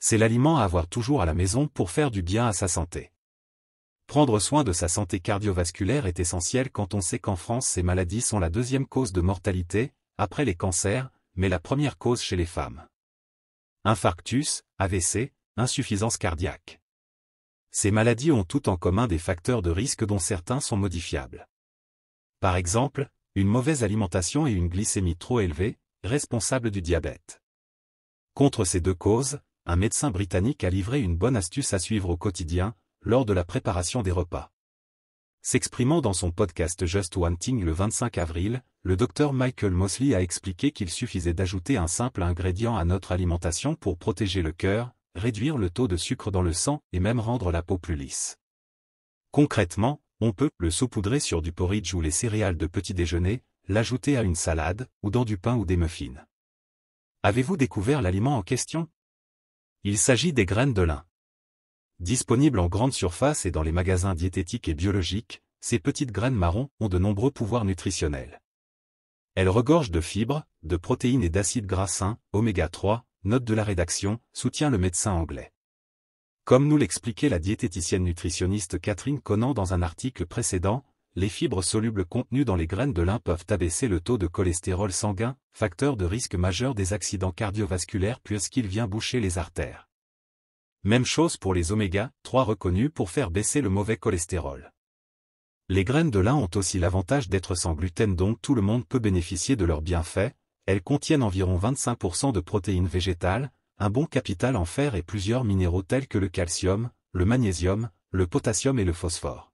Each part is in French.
c'est l'aliment à avoir toujours à la maison pour faire du bien à sa santé. Prendre soin de sa santé cardiovasculaire est essentiel quand on sait qu'en France ces maladies sont la deuxième cause de mortalité, après les cancers, mais la première cause chez les femmes. Infarctus, AVC, insuffisance cardiaque. Ces maladies ont tout en commun des facteurs de risque dont certains sont modifiables. Par exemple, une mauvaise alimentation et une glycémie trop élevée, responsables du diabète. Contre ces deux causes, un médecin britannique a livré une bonne astuce à suivre au quotidien, lors de la préparation des repas. S'exprimant dans son podcast Just One le 25 avril, le docteur Michael Mosley a expliqué qu'il suffisait d'ajouter un simple ingrédient à notre alimentation pour protéger le cœur, réduire le taux de sucre dans le sang et même rendre la peau plus lisse. Concrètement, on peut le saupoudrer sur du porridge ou les céréales de petit déjeuner, l'ajouter à une salade, ou dans du pain ou des muffins. Avez-vous découvert l'aliment en question il s'agit des graines de lin. Disponibles en grande surface et dans les magasins diététiques et biologiques, ces petites graines marron ont de nombreux pouvoirs nutritionnels. Elles regorgent de fibres, de protéines et d'acides gras sains, oméga 3, note de la rédaction, soutient le médecin anglais. Comme nous l'expliquait la diététicienne nutritionniste Catherine Conan dans un article précédent, les fibres solubles contenues dans les graines de lin peuvent abaisser le taux de cholestérol sanguin, facteur de risque majeur des accidents cardiovasculaires puisqu'il vient boucher les artères. Même chose pour les oméga-3 reconnus pour faire baisser le mauvais cholestérol. Les graines de lin ont aussi l'avantage d'être sans gluten donc tout le monde peut bénéficier de leurs bienfaits, elles contiennent environ 25% de protéines végétales, un bon capital en fer et plusieurs minéraux tels que le calcium, le magnésium, le potassium et le phosphore.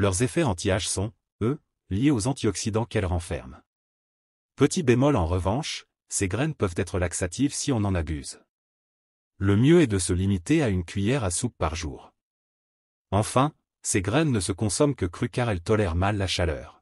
Leurs effets anti-âge sont, eux, liés aux antioxydants qu'elles renferment. Petit bémol en revanche, ces graines peuvent être laxatives si on en abuse. Le mieux est de se limiter à une cuillère à soupe par jour. Enfin, ces graines ne se consomment que crues car elles tolèrent mal la chaleur.